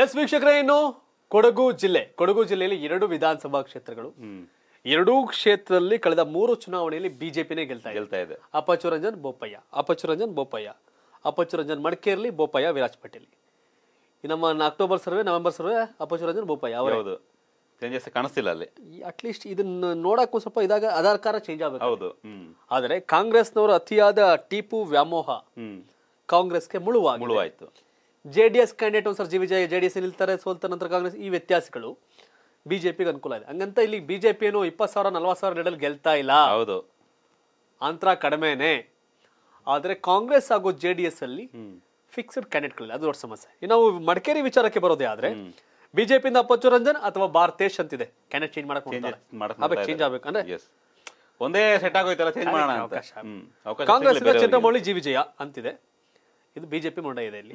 S ವೀಕ್ಷಕರೇ ಇನ್ನು ಕೊಡಗು ಜಿಲ್ಲೆ ಕೊಡಗು ಜಿಲ್ಲೆಯಲ್ಲಿ ಎರಡು ವಿಧಾನಸಭಾ ಕ್ಷೇತ್ರಗಳು ಎರಡೂ ಕ್ಷೇತ್ರದಲ್ಲಿ ಕಳೆದ ಮೂರು ಚುನಾವಣೆಯಲ್ಲಿ ಬಿಜೆಪಿನೇ ಗೆಲ್ತಾ ಗೆಲ್ತಾ ಇದೆ ಅಪಚುರಂಜನ್ ಬೋಪಯ್ಯ ಅಪಚುರಂಜನ್ ಬೋಪಯ್ಯ ಅಪಚುರಂಜನ್ ಮಡಿಕೇರ್ಲಿ ಬೋಪಯ್ಯ ವಿರಾಜ್ ಪಟೇಲ್ ನಮ್ಮ October survey November survey Appachu Ranjan Bopaiah ಅವರು ಹೌದು ಚೇಂಜಸ್ ಕಾಣಿಸ್ತಿಲ್ಲ ಅಲ್ಲಿ ಅಟ್ಲೀಸ್ಟ್ ಇದನ್ನ ನೋಡಕ್ಕೂ ಸ್ವಲ್ಪ ಇದಾಗ ಆಧಾರ್ ಕಾರ್ಡ್ ಚೇಂಜ್ ಆಗಬೇಕು ಹೌದು ಆದರೆ ಕಾಂಗ್ರೆಸ್ನವರು ಅತಿಯಾದ ಟೀಪು ವ್ಯಾಮೋಹ ಕಾಂಗ್ರೆಸ್ಗೆ ಮುಳುವ ಮುಳುವಾಯ್ತು ಜೆ ಡಿ ಎಸ್ ಕ್ಯಾಂಡಿಡೇಟ್ ಒಂದು sir G Vijaya J D S ನಿಲ್ತಾರೆ ಸೋಲ್ತ ನಂತರ ಕಾಂಗ್ರೆಸ್ ಈ ವ್ಯತ್ಯಾಸಗಳು ಪಿಗೆ ಅನುಕೂಲ ಇದೆ ಹಂಗಂತ ಇಲ್ಲಿ ಬಿಜೆಪಿ ಏನು ಇಪ್ಪತ್ತು ಸಾವಿರ ನಲ್ವತ್ತು ಸಾವಿರ ನೀಡಲು ಗೆಲ್ತಾ ಇಲ್ಲ ಹೌದು ಅಂತರ ಕಡಿಮೆನೆ ಆದರೆ ಕಾಂಗ್ರೆಸ್ ಹಾಗೂ ಜೆ ಡಿ ಎಸ್ ಅಲ್ಲಿ ಫಿಕ್ಸ್ಡ್ ಕ್ಯಾಂಡಿಡೇಟ್ಗಳಿಲ್ಲ ಅದು ದೊಡ್ಡ ಸಮಸ್ಯೆ ನಾವು ಮಡಿಕೇರಿ ವಿಚಾರಕ್ಕೆ ಬರೋದೇ ಆದರೆ ಬಿಜೆಪಿಯಿಂದ ಅಪ್ಪಚ್ಚು ರಂಜನ್ ಅಥವಾ ಭಾರತೇಶ್ ಅಂತಿದೆ ಕ್ಯಾಂಡಿಡೇಟ್ ಚೇಂಜ್ ಮಾಡಕ್ ಚೇಂಜ್ ಆಗಬೇಕು ಅಂದ್ರೆ ಒಂದೇ ಸೆಟ್ ಆಗೋಯ್ತಲ್ಲ ಚೇಂಜ್ ಮಾಡೋಣ ಅವಕಾಶ ಕಾಂಗ್ರೆಸ್ ಚಂದ್ರಮೌಳಿ ಜಿ ವಿಜಯ ಅಂತಿದೆ ಇದು ಬಿಜೆಪಿ ಮುಂಡ ಇದೆ ಇಲ್ಲಿ